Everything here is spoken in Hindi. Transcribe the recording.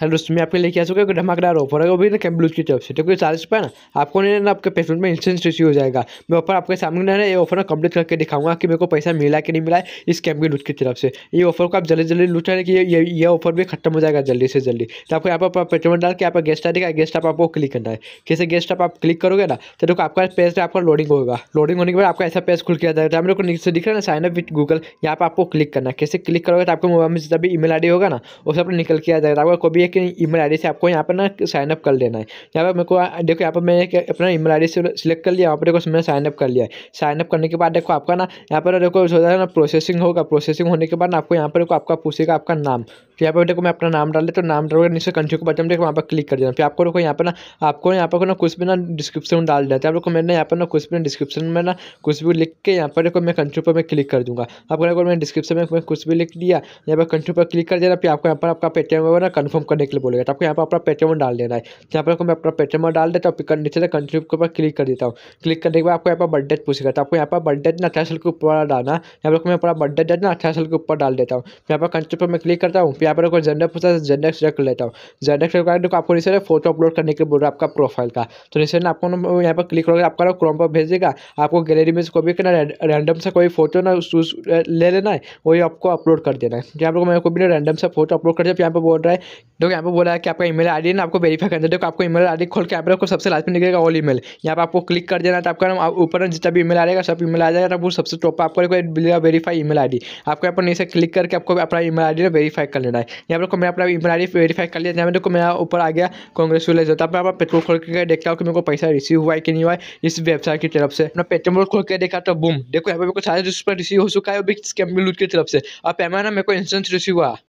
हेलो दोस्तों मैं आपके लेके आ चुका है धमाकेदार ऑफर है वो भी ना कैम्बलूज की तरफ से तो कोई चालीस रुपये तो ना आपको नहीं ना आपके पेमेंट में इंस्टेंस रिसीव हो जाएगा मैं ऑफर आपके सामने ना ये ऑफर ना कंप्लीट करके दिखाऊंगा कि मेरे को पैसा मिला कि नहीं मिला है इस कैम्ब्लूज की तरफ से ये ऑफर को आप जल्दी जल्दी लूटा रहे कि ये ऑफर भी खत्म हो जाएगा जल्दी से जल्दी तो आपको यहाँ पर पेट्रोल डाल के आप गेस्ट आ दिखा गेस्ट आप आपको क्लिक करना है कैसे गेस्ट आप क्लिक करोगे ना तो देखो आपका पेज आपका लोडिंग होगा लोडिंग होने के बाद आपका ऐसा पेज खुल किया जाएगा मेरे को नीचे दिख रहा है ना साइन अप विथ गूगल यहाँ पर आपको क्लिक करना कैसे क्लिक करोगे तो आपको मोबाइल में जितना भी ईमेल मेल होगा ना उसे आपको निकल किया जाएगा आपका कोई एक ईमेल आईडी से आपको यहाँ पर ना साइनअप कर लेना है यहाँ पर मेरे को देखो यहाँ पर मैंने अपना ईमेल आईडी से सिलेक्ट कर लिया यहाँ पर देखो मैंने साइनअप कर लिया साइनअप करने के बाद देखो आपका ना यहाँ पर देखो सोचा ना प्रोसेसिंग होगा प्रोसेसिंग होने के बाद ना आपको यहाँ पर देखो आपका पूछेगा आपका नाम तो यहाँ पर देखो मैं अपना नाम डाल देता हूँ नाम डालोगे नीचे कंट्री को बटन देखो वहाँ पर क्लिक कर देना फिर आपको देखो यहाँ पर ना आपको यहाँ पर ना कुछ भी ना डिस्क्रिप्शन में डाल देता है आपको मैंने यहाँ पर ना कुछ भी डिस्क्रिप्शन में ना कुछ भी लिख के यहाँ पर देखो मैं कंट्री पर मैं क्लिक कर दूँगा आपको देखो मैंने डिस्क्रिप्शन में कुछ भी लिख दिया यहाँ पर कंट्री पर क्लिक कर देना फिर आपको यहाँ पर आपका पेटीएम वगैरह कन्फर्म कर करने के लिए बोलेगा तो आपको यहाँ पर अपना पेटीएम डाल देना है यहाँ पर आपको मैं अपना पेटीएम डाल देता हूँ नीचे से कंट्रीब के ऊपर क्लिक कर देता हूँ क्लिक करने के बाद आपको यहाँ पर बर्थडेट पूछेगा तो आपको यहाँ पर बर्थडे ना अठारह साल के ऊपर डालना यहाँ पर मैं अपना बर्थडे डेट ना अठारह साल के ऊपर डाल देता हूँ यहाँ पर कंट्री पर मैं क्लिक करता हूँ यहाँ पर आपको जेंडर पूछा है जेंडर सेलेक्ट कर लेता हूँ जेंडर सेलेक्ट करने को आपको नीचे फोटो अपलोड करने के लिए बोल रहा है आपका प्रोफाइल का तो नीचे ना आपको यहाँ पर क्लिक करोगे आपका क्रोम पर भेज देगा आपको गैलरी में कोई भी रैंडम से कोई फोटो ना चूज ले लेना है वही आपको अपलोड कर देना है यहाँ पर मैं कोई भी रैंडम से फोटो अपलोड कर दिया यहाँ पर बोल रहा है देखो यहाँ पर बोला है कि आपका ईमेल आईडी ना आपको वेरीफाई करना देखो आपको ईमेल आईडी खोल के यहाँ लोग आपको सबसे लास्ट में निकलेगा ऑल ईमेल यहाँ पर आपको क्लिक कर देना तो आपका नाम ऊपर जितना भी ईमेल आएगा सब ईमेल आ जाएगा तब वो सबसे टॉप आपको मिलेगा वेरीफाई ईमेल आईडी आपको यहाँ पर नीचे क्लिक करके आपको अपना ईमेल आईडी वेरीफाई कर लेना है यहाँ पर मैं अपना ईमेल आईडी वेरीफाई कर लिया जहाँ देखो मेरा ऊपर आ गया कॉन्ग्रेचुलेसन तब मैं अपना पेट्रोल खोल के देखता हूँ कि मेरे को पैसा रिसीव हुआ है कि नहीं हुआ इस वेबसाइट की तरफ से अपना पेट्रोल खोल के देखा तो बुम देखो यहाँ पर मेरे को सारे जिस पर रिसीव हो चुका है वो भी स्कैम लूट की तरफ से और पेमेंट मेरे को इंस्टेंट रिसीव हुआ